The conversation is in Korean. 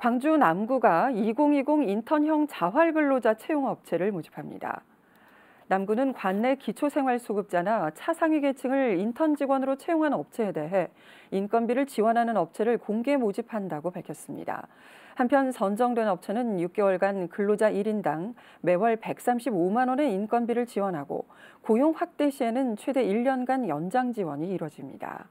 광주 남구가 2020 인턴형 자활근로자 채용업체를 모집합니다. 남구는 관내 기초생활수급자나 차상위 계층을 인턴 직원으로 채용한 업체에 대해 인건비를 지원하는 업체를 공개 모집한다고 밝혔습니다. 한편 선정된 업체는 6개월간 근로자 1인당 매월 135만 원의 인건비를 지원하고 고용 확대 시에는 최대 1년간 연장 지원이 이뤄집니다.